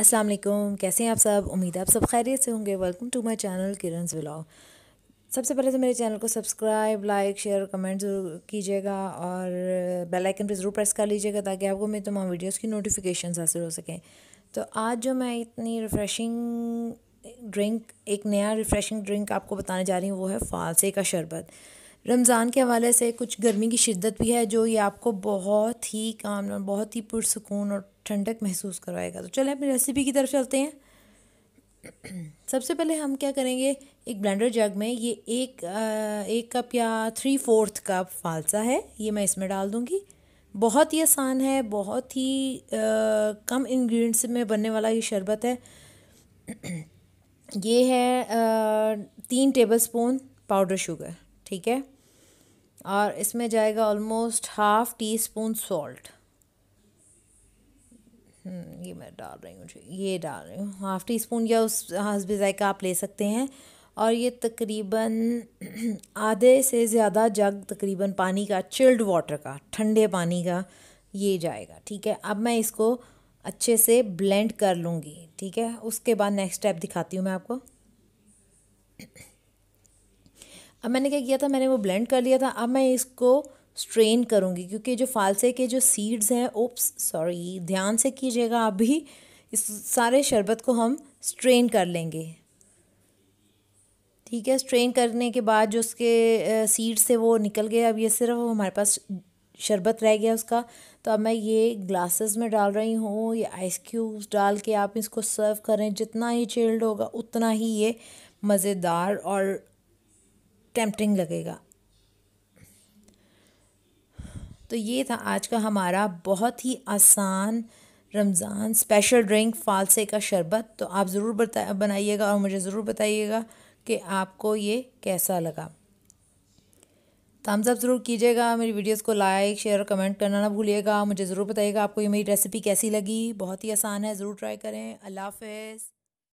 अस्सलाम वालेकुम कैसे हैं आप सब उम्मीद है आप सब खैरियत से होंगे welcome to my channel Kiran vlog सबसे पहले तो मेरे चैनल को सब्सक्राइब लाइक शेयर कमेंट जरूर कीजिएगा और बेल आइकन पर ज़रूर प्रेस कर लीजिएगा ताकि आपको मेरी तमाम वीडियोस की नोटिफिकेशन हासिल हो सकें तो आज जो मैं इतनी रिफ़्रेशिंग ड्रिंक एक नया रिफ़्रेशिंग ड्रिंक आपको बताने जा रही हूँ वो है फालसे का शरबत रमज़ान के हवाले से कुछ गर्मी की शिद्दत भी है जो ये आपको बहुत ही काम बहुत ही पुरसकून और ठंडक महसूस करवाएगा तो चलें अपनी रेसिपी की तरफ चलते हैं सबसे पहले हम क्या करेंगे एक ब्लेंडर जग में ये एक आ, एक कप या थ्री फोर्थ कप फालसा है ये मैं इसमें डाल दूँगी बहुत ही आसान है बहुत ही आ, कम इंग्रेडिएंट्स में बनने वाला ये शरबत है ये है आ, तीन टेबलस्पून पाउडर शुगर ठीक है और इसमें जाएगा almost half teaspoon salt ये मैं डाल रही हूँ ये डाल रही हूँ हाफ़ टी स्पून या उस हसबी हाँ, जायका आप ले सकते हैं और ये तकरीबन आधे से ज़्यादा जग तकरीबन पानी का चिल्ड वाटर का ठंडे पानी का ये जाएगा ठीक है अब मैं इसको अच्छे से ब्लेंड कर लूँगी ठीक है उसके बाद नेक्स्ट स्टेप दिखाती हूँ मैं आपको अब मैंने क्या किया था मैंने वो ब्लेंड कर लिया था अब मैं इसको स्ट्रेन करूँगी क्योंकि जो फालसे के जो सीड्स हैं ओप्स सॉरी ध्यान से कीजिएगा अभी भी इस सारे शरबत को हम स्ट्रेन कर लेंगे ठीक है स्ट्रेन करने के बाद जो उसके सीड्स से वो निकल गए अब ये सिर्फ हमारे पास शरबत रह गया उसका तो अब मैं ये ग्लासेस में डाल रही हूँ ये आइस क्यूब्स डाल के आप इसको सर्व करें जितना ये चिल्ड होगा उतना ही ये मज़ेदार और टेम्पटिंग लगेगा तो ये था आज का हमारा बहुत ही आसान रमज़ान स्पेशल ड्रिंक फालसे का शरबत तो आप ज़रूर बता बनाइएगा और मुझे ज़रूर बताइएगा कि आपको ये कैसा लगा थम्सअप ज़रूर कीजिएगा मेरी वीडियोस को लाइक शेयर और कमेंट करना ना भूलिएगा मुझे ज़रूर बताइएगा आपको ये मेरी रेसिपी कैसी लगी बहुत ही आसान है ज़रूर ट्राई करें अल्लाह हाफ